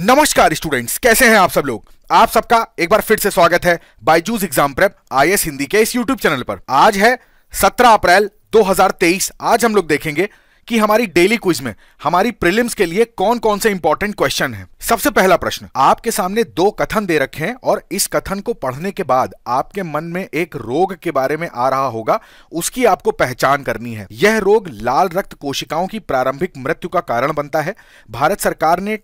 नमस्कार स्टूडेंट्स कैसे हैं आप सब लोग आप सबका एक बार फिर से स्वागत है Byju's exam prep I Hindi के इस यूट्यूब चैनल पर आज है 17 अप्रैल 2023 आज हम लोग देखेंगे कि हमारी डेली क्विज में हमारी प्रीलिम्स के लिए कौन कौन से इंपॉर्टेंट क्वेश्चन हैं सबसे पहला प्रश्न आपके सामने दो कथन दे रखे हैं और इस कथन को पढ़ने के बाद आपके मन में एक रोग के बारे में आ रहा होगा उसकी आपको पहचान करनी है यह रोग लाल रक्त कोशिकाओं की प्रारंभिक मृत्यु का कारण बनता है भारत सरकार ने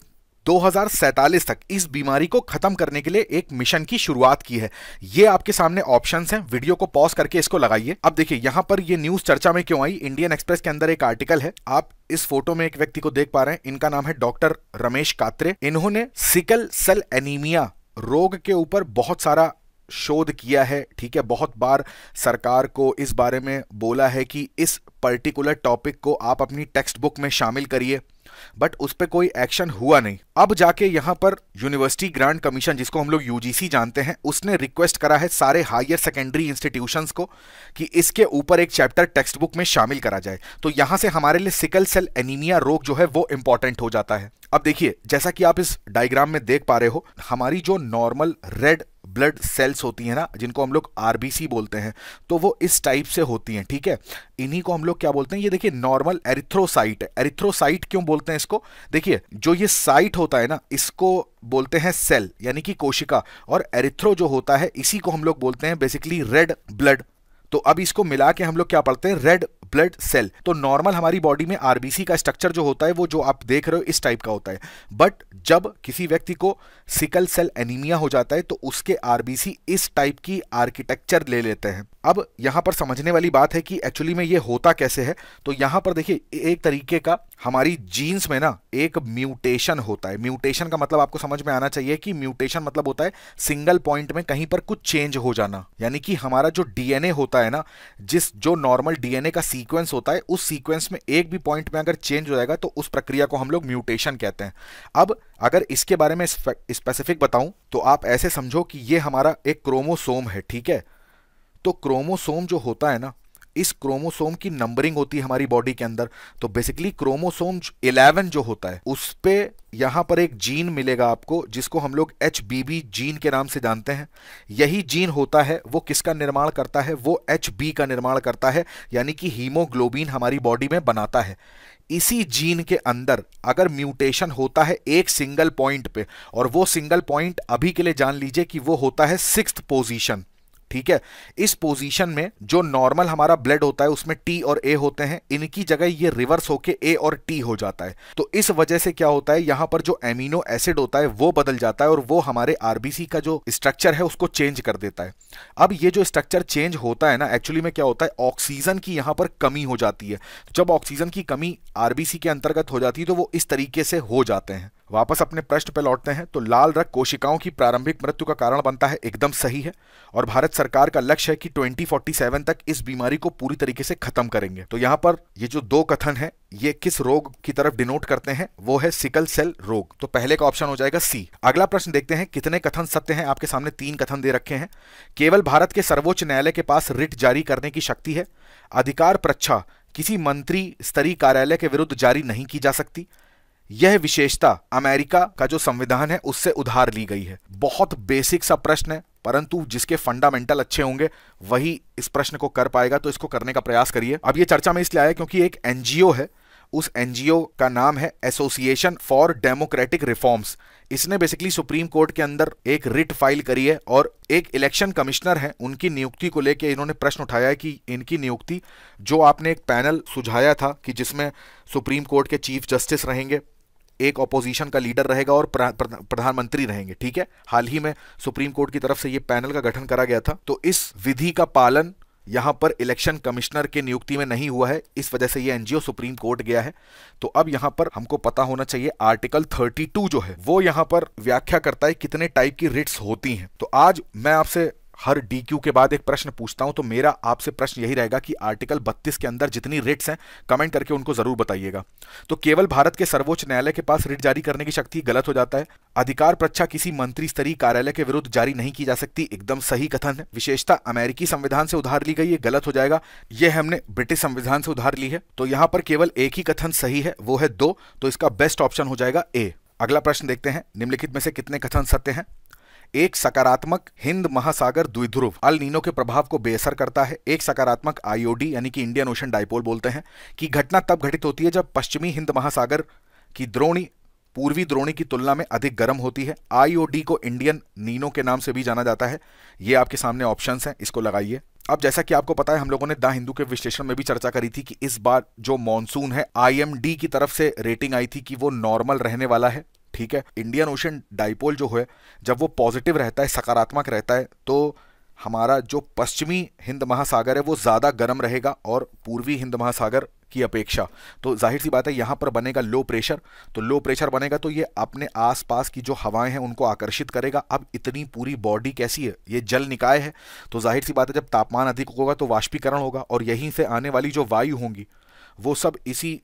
2047 तक इस बीमारी को खत्म करने के लिए एक मिशन की शुरुआत की है ये आपके सामने ऑप्शन हैं वीडियो को पॉज करके इसको लगाइए अब देखिए यहाँ पर ये न्यूज चर्चा में क्यों आई इंडियन एक्सप्रेस के अंदर एक आर्टिकल है आप इस फोटो में एक व्यक्ति को देख पा रहे हैं इनका नाम है डॉक्टर रमेश कात्रे इन्होंने सिकल सेल एनीमिया रोग के ऊपर बहुत सारा शोध किया है ठीक है बहुत बार सरकार को इस बारे में बोला है कि इस पर्टिकुलर टॉपिक को आप अपनी टेक्स्ट बुक में शामिल करिए बट उस पर कोई एक्शन हुआ नहीं अब जाके यहाँ पर यूनिवर्सिटी ग्रांट कमीशन जिसको हम लोग यूजीसी जानते हैं उसने रिक्वेस्ट करा है सारे हायर सेकेंडरी इंस्टीट्यूशन को कि इसके ऊपर एक चैप्टर टेक्स्ट बुक में शामिल करा जाए तो यहाँ से हमारे लिए सिकल सेल एनीमिया रोग जो है वो इंपॉर्टेंट हो जाता है अब देखिए जैसा कि आप इस डायग्राम में देख पा रहे हो हमारी जो नॉर्मल रेड ब्लड सेल्स होती हैं ना जिनको हम लोग आरबीसी बोलते हैं तो वो इस टाइप से होती हैं ठीक है इन्हीं को हम लोग क्या बोलते हैं ये देखिए नॉर्मल एरिथ्रोसाइट है एरिथ्रोसाइट क्यों बोलते हैं इसको देखिए जो ये साइट होता है ना इसको बोलते हैं सेल यानी कि कोशिका और एरिथ्रो जो होता है इसी को हम लोग बोलते हैं बेसिकली रेड ब्लड तो अब इसको मिला के हम लोग क्या पढ़ते हैं रेड ब्लड सेल तो नॉर्मल हमारी बॉडी में आरबीसी का स्ट्रक्चर जो होता है वो जो आप देख रहे हो इस टाइप का होता है बट जब किसी व्यक्ति को सिकल सेल एनीमिया हो जाता है तो उसके आरबीसी इस टाइप की आर्किटेक्चर ले लेते हैं अब यहां पर समझने वाली बात है कि एक्चुअली में ये होता कैसे है तो यहां पर देखिए एक तरीके का हमारी जीन्स में ना एक म्यूटेशन होता है म्यूटेशन का मतलब आपको समझ में आना चाहिए कि म्यूटेशन मतलब होता है सिंगल पॉइंट में कहीं पर कुछ चेंज हो जाना यानी कि हमारा जो डीएनए होता है ना जिस जो नॉर्मल डीएनए का सीक्वेंस होता है उस सीक्वेंस में एक भी पॉइंट में अगर चेंज हो जाएगा तो उस प्रक्रिया को हम लोग म्यूटेशन कहते हैं अब अगर इसके बारे में स्पेसिफिक बताऊं तो आप ऐसे समझो कि ये हमारा एक क्रोमोसोम है ठीक है तो क्रोमोसोम जो होता है ना इस क्रोमोसोम की नंबरिंग होती है हमारी बॉडी के अंदर तो बेसिकली क्रोमोसोम 11 जो होता है उस पे यहां पर एक जीन मिलेगा आपको जिसको हम लोग एच जीन के नाम से जानते हैं यही जीन होता है वो किसका निर्माण करता है वो एच का निर्माण करता है यानी कि हीमोग्लोबिन हमारी बॉडी में बनाता है इसी जीन के अंदर अगर म्यूटेशन होता है एक सिंगल पॉइंट पे और वो सिंगल पॉइंट अभी के लिए जान लीजिए कि वो होता है सिक्स पोजीशन ठीक है इस पोजीशन में जो नॉर्मल हमारा ब्लड होता है उसमें टी और ए होते हैं इनकी जगह ये रिवर्स होके ए और टी हो जाता है तो इस वजह से क्या होता है यहां पर जो एमिनो एसिड होता है वो बदल जाता है और वो हमारे आरबीसी का जो स्ट्रक्चर है उसको चेंज कर देता है अब ये जो स्ट्रक्चर चेंज होता है ना एक्चुअली में क्या होता है ऑक्सीजन की यहां पर कमी हो जाती है जब ऑक्सीजन की कमी आरबीसी के अंतर्गत हो जाती है तो वो इस तरीके से हो जाते हैं वापस अपने प्रश्न पर लौटते हैं तो लाल रक्त कोशिकाओं की प्रारंभिक मृत्यु का कारण बनता है एकदम सही है और भारत सरकार का लक्ष्य है कि 2047 तक इस बीमारी को पूरी तरीके से खत्म करेंगे तो यहाँ पर ये जो दो कथन है ये किस रोग की तरफ डिनोट करते हैं वो है सिकल सेल रोग तो पहले का ऑप्शन हो जाएगा सी अगला प्रश्न देखते हैं कितने कथन सत्य हैं आपके सामने तीन कथन दे रखे हैं केवल भारत के सर्वोच्च न्यायालय के पास रिट जारी करने की शक्ति है अधिकार प्रच्छा किसी मंत्री स्तरीय कार्यालय के विरुद्ध जारी नहीं की जा सकती यह विशेषता अमेरिका का जो संविधान है उससे उधार ली गई है बहुत बेसिक सा प्रश्न है परंतु जिसके फंडामेंटल अच्छे होंगे वही इस प्रश्न को कर पाएगा तो इसको करने का प्रयास करिए अब ये चर्चा में इसलिए आया क्योंकि एक एनजीओ है उस एनजीओ का नाम है एसोसिएशन फॉर डेमोक्रेटिक रिफॉर्म्स इसने बेसिकली सुप्रीम कोर्ट के अंदर एक रिट फाइल करी है और एक इलेक्शन कमिश्नर है उनकी नियुक्ति को लेकर इन्होंने प्रश्न उठाया है कि इनकी नियुक्ति जो आपने एक पैनल सुझाया था कि जिसमें सुप्रीम कोर्ट के चीफ जस्टिस रहेंगे एक ऑपोजिशन का लीडर रहेगा और प्रधानमंत्री रहेंगे ठीक है हाल ही में सुप्रीम कोर्ट की तरफ से ये पैनल का गठन करा गया था तो इस विधि का पालन यहाँ पर इलेक्शन कमिश्नर के नियुक्ति में नहीं हुआ है इस वजह से ये एनजीओ सुप्रीम कोर्ट गया है तो अब यहाँ पर हमको पता होना चाहिए आर्टिकल 32 जो है वो यहाँ पर व्याख्या करता है कितने टाइप की रिट्स होती हैं तो आज मैं आपसे हर डीक्यू के बाद एक प्रश्न पूछता हूं तो मेरा आपसे प्रश्न यही रहेगा कि आर्टिकल 32 के अंदर जितनी रिट्स हैं कमेंट करके उनको जरूर बताइएगा तो केवल भारत के सर्वोच्च न्यायालय के पास रिट जारी करने की शक्ति गलत हो जाता है अधिकार प्रच्छा किसी मंत्री स्तरीय कार्यालय के विरुद्ध जारी नहीं की जा सकती एकदम सही कथन है विशेषता अमेरिकी संविधान से उधार ली गई ये गलत हो जाएगा ये हमने ब्रिटिश संविधान से उधार ली है तो यहाँ पर केवल एक ही कथन सही है वो है दो तो इसका बेस्ट ऑप्शन हो जाएगा ए अगला प्रश्न देखते हैं निम्नलिखित में से कितने कथन सत्य हैं एक सकारात्मक हिंद महासागर द्विध्रुव अल नीनो के प्रभाव को बेअसर करता है एक सकारात्मक आईओडी यानी कि इंडियन ओशन डाइपोल बोलते हैं कि घटना तब घटित होती है जब पश्चिमी हिंद महासागर की द्रोणी पूर्वी द्रोणी की तुलना में अधिक गर्म होती है आईओडी को इंडियन नीनो के नाम से भी जाना जाता है ये आपके सामने ऑप्शंस हैं इसको लगाइए अब जैसा कि आपको पता है हम लोगों ने द हिंदू के विश्लेषण में भी चर्चा करी थी कि इस बार जो मॉनसून है आईएमडी की तरफ से रेटिंग आई थी कि वो नॉर्मल रहने वाला है ठीक है इंडियन ओशन डाइपोल जो है जब वो पॉजिटिव रहता है सकारात्मक रहता है तो हमारा जो पश्चिमी हिंद महासागर है वो ज़्यादा गर्म रहेगा और पूर्वी हिंद महासागर की अपेक्षा तो जाहिर सी बात है यहाँ पर बनेगा लो प्रेशर तो लो प्रेशर बनेगा तो ये अपने आसपास की जो हवाएं हैं उनको आकर्षित करेगा अब इतनी पूरी बॉडी कैसी है ये जल निकाय है तो जाहिर सी बात है जब तापमान अधिक होगा तो वाष्पीकरण होगा और यहीं से आने वाली जो वायु होंगी वो सब इसी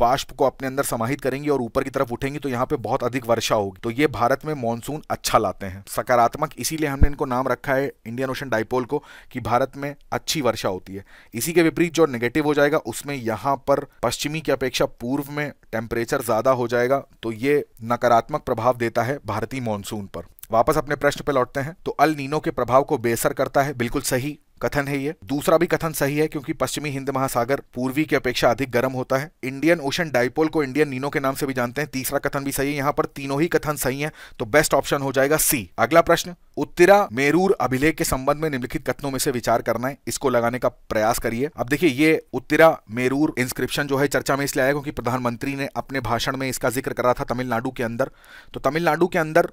वाष्प को अपने अंदर समाहित करेंगी और ऊपर की तरफ उठेंगी तो यहाँ पे बहुत अधिक वर्षा होगी तो ये भारत में मानसून अच्छा लाते हैं सकारात्मक इसीलिए हमने इनको नाम रखा है इंडियन ओशन डाइपोल को कि भारत में अच्छी वर्षा होती है इसी के विपरीत जो नेगेटिव हो जाएगा उसमें यहाँ पर पश्चिमी की अपेक्षा पूर्व में टेम्परेचर ज़्यादा हो जाएगा तो ये नकारात्मक प्रभाव देता है भारतीय मानसून पर वापस अपने प्रश्न पर लौटते हैं तो अल नीनो के प्रभाव को बेसर करता है बिल्कुल सही कथन है ये दूसरा भी कथन सही है क्योंकि पश्चिमी हिंद महासागर पूर्वी की अपेक्षा अधिक गर्म होता है इंडियन ओशन डाइपोल को इंडियन नीनो के नाम से भी जानते हैं तीसरा कथन भी सही है यहाँ पर तीनों ही कथन सही है तो बेस्ट ऑप्शन हो जाएगा सी अगला प्रश्न उत्तरा मेरूर अभिलेख के संबंध में निम्नलिखित कथनों में से विचार करना है इसको लगाने का प्रयास करिए अब देखिए ये उत्तरा मेरूर इंस्क्रिप्शन जो है चर्चा में इसलिए आया क्योंकि प्रधानमंत्री ने अपने भाषण में इसका जिक्र करा था तमिलनाडु के अंदर तो तमिलनाडु के अंदर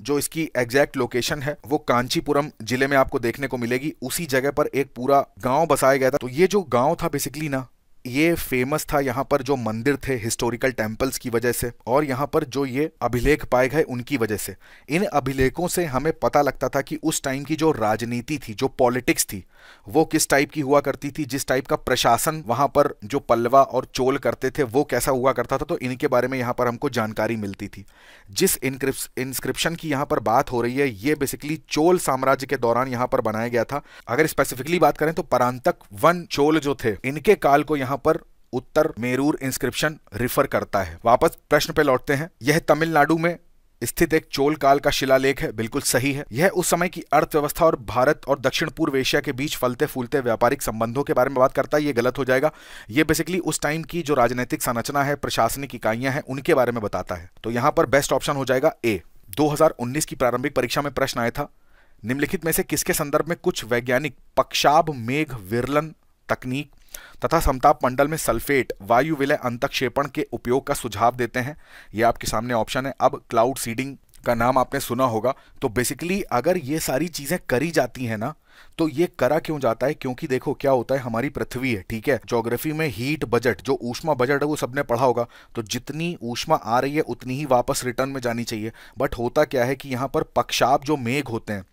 जो इसकी एग्जैक्ट लोकेशन है वो कांचीपुरम जिले में आपको देखने को मिलेगी उसी जगह पर एक पूरा गांव बसाया गया था तो ये जो गांव था बेसिकली ना ये फेमस था यहाँ पर जो मंदिर थे हिस्टोरिकल टेम्पल्स की वजह से और यहाँ पर जो ये अभिलेख पाए गए उनकी वजह से इन अभिलेखों से हमें पता लगता था कि उस टाइम की जो राजनीति थी जो पॉलिटिक्स थी वो किस टाइप की हुआ करती थी जिस टाइप का प्रशासन वहां पर जो पल्लवा और चोल करते थे वो कैसा हुआ करता था तो इनके बारे में यहां पर हमको जानकारी मिलती थी जिस इंस्क्रिप्शन की यहां पर बात हो रही है ये बेसिकली चोल साम्राज्य के दौरान यहां पर बनाया गया था अगर स्पेसिफिकली बात करें तो परांतक वन चोल जो थे इनके काल को यहां पर उत्तर मेरूर इंस्क्रिप्शन रिफर करता है वापस प्रश्न पे लौटते हैं यह तमिलनाडु में स्थित एक चोल काल का शिलालेख है बिल्कुल सही है यह उस समय की अर्थव्यवस्था और भारत और दक्षिण पूर्व एशिया के बीच फलते फूलते व्यापारिक संबंधों के बारे में बात करता है यह गलत हो जाएगा यह बेसिकली उस टाइम की जो राजनीतिक संरचना है प्रशासनिक इकाइयां हैं उनके बारे में बताता है तो यहां पर बेस्ट ऑप्शन हो जाएगा ए दो की प्रारंभिक परीक्षा में प्रश्न आया था निम्नलिखित में से किसके संदर्भ में कुछ वैज्ञानिक पक्षाब मेघ विरलन तकनीक तथा समताप मंडल में सल्फेट वायु विलय अंतक्षेपण के उपयोग का सुझाव देते हैं यह आपके सामने ऑप्शन है अब क्लाउड सीडिंग का नाम आपने सुना होगा तो बेसिकली अगर ये सारी चीज़ें करी जाती हैं ना तो ये करा क्यों जाता है क्योंकि देखो क्या होता है हमारी पृथ्वी है ठीक है ज्योग्राफी में हीट बजट जो ऊष्मा बजट है वो सबने पढ़ा होगा तो जितनी ऊष्मा आ रही है उतनी ही वापस रिटर्न में जानी चाहिए बट होता क्या है कि यहाँ पर पक्षाप जो मेघ होते हैं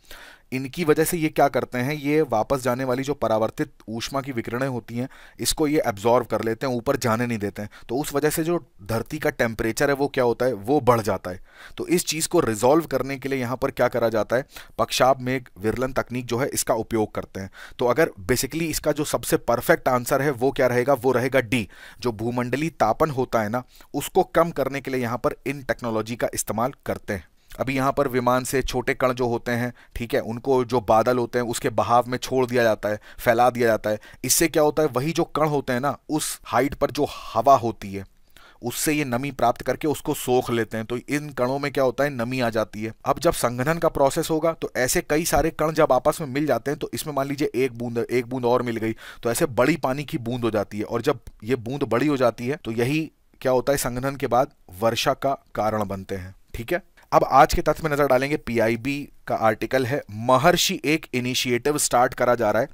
इनकी वजह से ये क्या करते हैं ये वापस जाने वाली जो परावर्तित ऊष्मा की विकिरणें होती हैं इसको ये एब्जॉर्व कर लेते हैं ऊपर जाने नहीं देते हैं तो उस वजह से जो धरती का टेम्परेचर है वो क्या होता है वो बढ़ जाता है तो इस चीज़ को रिजॉल्व करने के लिए यहाँ पर क्या करा जाता है पक्षाब में एक विरलन तकनीक जो है इसका उपयोग करते हैं तो अगर बेसिकली इसका जो सबसे परफेक्ट आंसर है वो क्या रहेगा वो रहेगा डी जो भूमंडली तापन होता है ना उसको कम करने के लिए यहाँ पर इन टेक्नोलॉजी का इस्तेमाल करते हैं अभी यहाँ पर विमान से छोटे कण जो होते हैं ठीक है उनको जो बादल होते हैं उसके बहाव में छोड़ दिया जाता है फैला दिया जाता है इससे क्या होता है वही जो कण होते हैं ना उस हाइट पर जो हवा होती है उससे ये नमी प्राप्त करके उसको सोख लेते हैं तो इन कणों में क्या होता है नमी आ जाती है अब जब संघनन का प्रोसेस होगा तो ऐसे कई सारे कण जब आपस में मिल जाते हैं तो इसमें मान लीजिए एक बूंद एक बूंद और मिल गई तो ऐसे बड़ी पानी की बूंद हो जाती है और जब ये बूंद बड़ी हो जाती है तो यही क्या होता है संगठन के बाद वर्षा का कारण बनते हैं ठीक है अब आज के तथ्य में नजर डालेंगे पीआईबी का आर्टिकल है महर्षि एक इनिशिएटिव स्टार्ट करा जा रहा है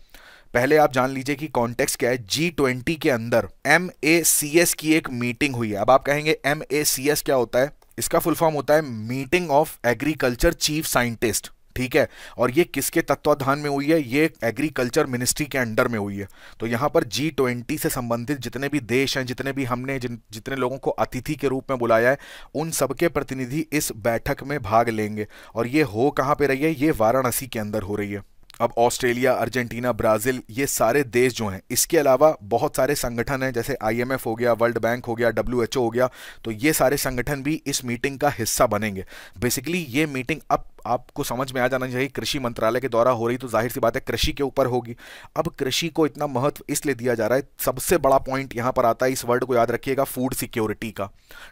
पहले आप जान लीजिए कि कॉन्टेक्स्ट क्या है जी ट्वेंटी के अंदर एम ए सी एस की एक मीटिंग हुई है अब आप कहेंगे एम ए सी एस क्या होता है इसका फुल फॉर्म होता है meeting of agriculture chief scientist ठीक है और ये किसके तत्वाधान में हुई है ये एग्रीकल्चर मिनिस्ट्री के अंडर में हुई है तो यहाँ पर जी ट्वेंटी से संबंधित जितने भी देश हैं जितने भी हमने जिन जितने लोगों को अतिथि के रूप में बुलाया है उन सबके प्रतिनिधि इस बैठक में भाग लेंगे और ये हो कहाँ पर रही है ये वाराणसी के अंदर हो रही है अब ऑस्ट्रेलिया अर्जेंटीना ब्राज़ील ये सारे देश जो हैं इसके अलावा बहुत सारे संगठन हैं जैसे आईएमएफ हो गया वर्ल्ड बैंक हो गया डब्ल्यूएचओ हो गया तो ये सारे संगठन भी इस मीटिंग का हिस्सा बनेंगे बेसिकली ये मीटिंग अब आपको समझ में आ जाना चाहिए कृषि मंत्रालय के द्वारा हो रही तो जाहिर सी बात है कृषि के ऊपर होगी अब कृषि को इतना महत्व इसलिए दिया जा रहा है सबसे बड़ा पॉइंट यहाँ पर आता है इस वर्ड को याद रखिएगा फूड सिक्योरिटी का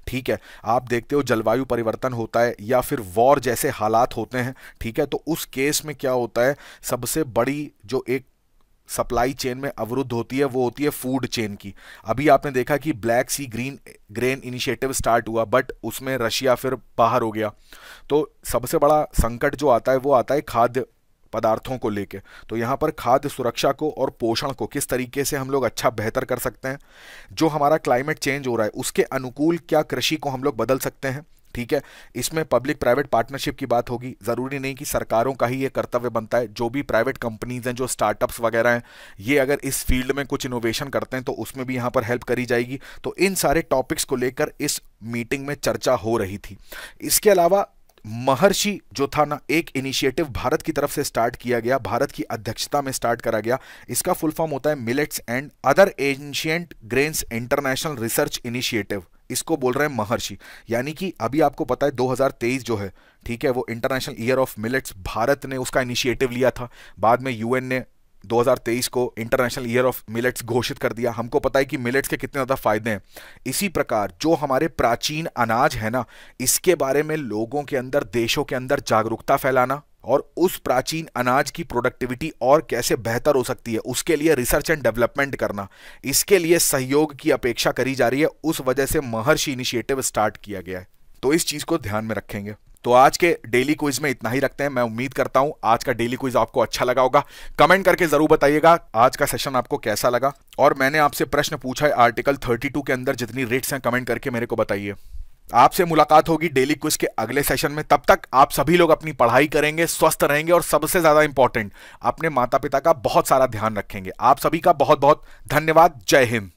ठीक है आप देखते हो जलवायु परिवर्तन होता है या फिर वॉर जैसे हालात होते हैं ठीक है तो उस केस में क्या होता है सबसे बड़ी जो एक सप्लाई चेन में अवरुद्ध होती है वो होती है फूड चेन की अभी आपने देखा कि black sea green grain initiative start हुआ बट उसमें रशिया फिर बाहर हो गया तो सबसे बड़ा संकट जो आता है वो आता है खाद्य पदार्थों को लेके तो यहाँ पर खाद्य सुरक्षा को और पोषण को किस तरीके से हम लोग अच्छा बेहतर कर सकते हैं जो हमारा क्लाइमेट चेंज हो रहा है उसके अनुकूल क्या कृषि को हम लोग बदल सकते हैं ठीक है इसमें पब्लिक प्राइवेट पार्टनरशिप की बात होगी ज़रूरी नहीं कि सरकारों का ही ये कर्तव्य बनता है जो भी प्राइवेट कंपनीज हैं जो स्टार्टअप्स वगैरह हैं ये अगर इस फील्ड में कुछ इनोवेशन करते हैं तो उसमें भी यहाँ पर हेल्प करी जाएगी तो इन सारे टॉपिक्स को लेकर इस मीटिंग में चर्चा हो रही थी इसके अलावा महर्षि जो था ना एक इनिशिएटिव भारत की तरफ से स्टार्ट किया गया भारत की अध्यक्षता में स्टार्ट करा गया इसका फुल फॉर्म होता है millets and other ancient grains international research initiative इसको बोल रहे हैं महर्षि यानी कि अभी आपको पता है 2023 जो है ठीक है वो international year of millets Bharat ने उसका इनिशिएटिव लिया था बाद में यूएन ने 2023 को इंटरनेशनल ईयर ऑफ मिलेट्स घोषित कर दिया हमको पता है कि मिलेट्स के कितने ज़्यादा फायदे हैं इसी प्रकार जो हमारे प्राचीन अनाज है ना इसके बारे में लोगों के अंदर देशों के अंदर जागरूकता फैलाना और उस प्राचीन अनाज की प्रोडक्टिविटी और कैसे बेहतर हो सकती है उसके लिए रिसर्च एंड डेवलपमेंट करना इसके लिए सहयोग की अपेक्षा करी जा रही है उस वजह से महर्षि इनिशिएटिव स्टार्ट किया गया है तो इस चीज़ को ध्यान में रखेंगे तो आज के डेली क्विज में इतना ही रखते हैं मैं उम्मीद करता हूं आज का डेली क्विज आपको अच्छा लगा होगा कमेंट करके जरूर बताइएगा आज का सेशन आपको कैसा लगा और मैंने आपसे प्रश्न पूछा है आर्टिकल 32 के अंदर जितनी रेट्स हैं कमेंट करके मेरे को बताइए आपसे मुलाकात होगी डेली क्विज के अगले सेशन में तब तक आप सभी लोग अपनी पढ़ाई करेंगे स्वस्थ रहेंगे और सबसे ज्यादा इंपॉर्टेंट अपने माता पिता का बहुत सारा ध्यान रखेंगे आप सभी का बहुत बहुत धन्यवाद जय हिंद